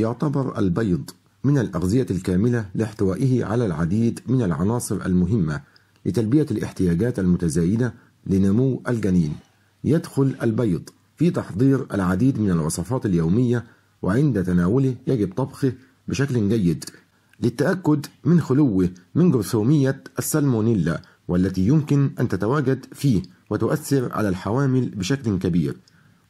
يعتبر البيض من الأغذية الكاملة لاحتوائه على العديد من العناصر المهمة لتلبية الاحتياجات المتزايدة لنمو الجنين. يدخل البيض في تحضير العديد من الوصفات اليومية وعند تناوله يجب طبخه بشكل جيد للتأكد من خلوه من جرثومية السالمونيلا والتي يمكن أن تتواجد فيه وتؤثر على الحوامل بشكل كبير.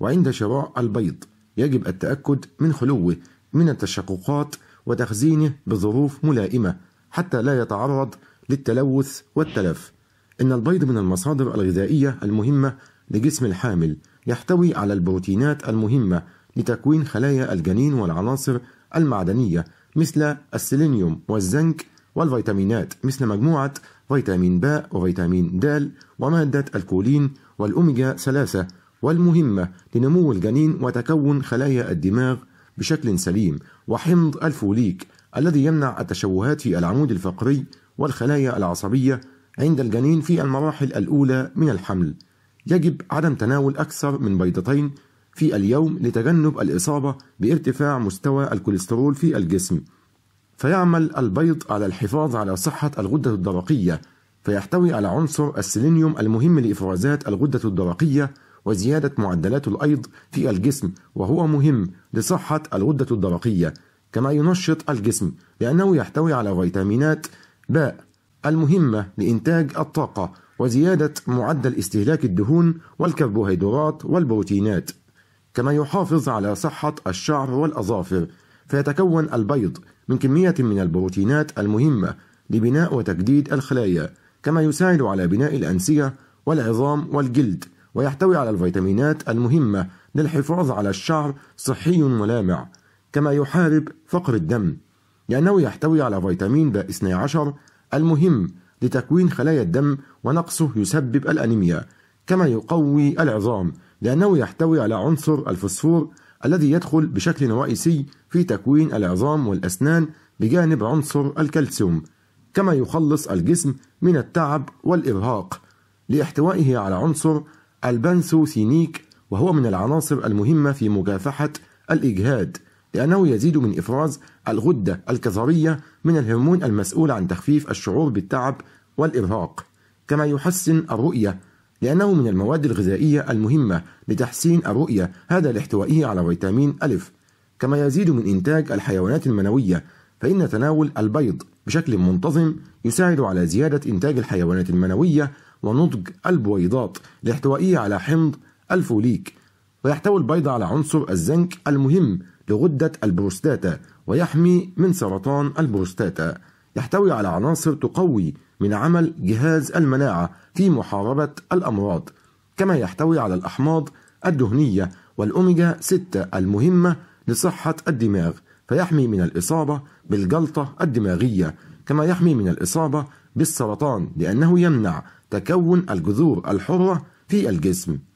وعند شراء البيض يجب التأكد من خلوه من التشققات وتخزينه بظروف ملائمة حتى لا يتعرض للتلوث والتلف إن البيض من المصادر الغذائية المهمة لجسم الحامل يحتوي على البروتينات المهمة لتكوين خلايا الجنين والعناصر المعدنية مثل السيلينيوم والزنك والفيتامينات مثل مجموعة فيتامين باء وفيتامين د ومادة الكولين والأوميجا 3 والمهمة لنمو الجنين وتكون خلايا الدماغ بشكل سليم وحمض الفوليك الذي يمنع التشوهات في العمود الفقري والخلايا العصبية عند الجنين في المراحل الأولى من الحمل. يجب عدم تناول أكثر من بيضتين في اليوم لتجنب الإصابة بارتفاع مستوى الكوليسترول في الجسم. فيعمل البيض على الحفاظ على صحة الغدة الدرقية، فيحتوي على عنصر السيلينيوم المهم لإفرازات الغدة الدرقية وزيادة معدلات الأيض في الجسم وهو مهم لصحة الغدة الدرقية كما ينشط الجسم لأنه يحتوي على فيتامينات باء المهمة لإنتاج الطاقة وزيادة معدل استهلاك الدهون والكربوهيدرات والبروتينات كما يحافظ على صحة الشعر والأظافر فيتكون البيض من كمية من البروتينات المهمة لبناء وتجديد الخلايا كما يساعد على بناء الأنسجة والعظام والجلد ويحتوي على الفيتامينات المهمة للحفاظ على الشعر صحي ملامع كما يحارب فقر الدم لأنه يحتوي على فيتامين ب12 المهم لتكوين خلايا الدم ونقصه يسبب الأنيميا كما يقوي العظام لأنه يحتوي على عنصر الفسفور الذي يدخل بشكل رئيسي في تكوين العظام والأسنان بجانب عنصر الكالسيوم كما يخلص الجسم من التعب والإرهاق لاحتوائه على عنصر البنسوسينيك وهو من العناصر المهمة في مكافحة الإجهاد لأنه يزيد من إفراز الغدة الكظرية من الهرمون المسؤول عن تخفيف الشعور بالتعب والإرهاق كما يحسن الرؤية لأنه من المواد الغذائية المهمة لتحسين الرؤية هذا لاحتوائه على فيتامين ألف كما يزيد من إنتاج الحيوانات المنوية فإن تناول البيض بشكل منتظم يساعد على زيادة إنتاج الحيوانات المنوية ونضج البويضات لاحتوائه على حمض الفوليك ويحتوي البيض على عنصر الزنك المهم لغدة البروستاتا ويحمي من سرطان البروستاتا يحتوي على عناصر تقوي من عمل جهاز المناعة في محاربة الأمراض كما يحتوي على الأحماض الدهنية والأوميجا 6 المهمة لصحة الدماغ فيحمي من الإصابة بالجلطة الدماغية كما يحمي من الإصابة بالسرطان لأنه يمنع تكون الجذور الحرة في الجسم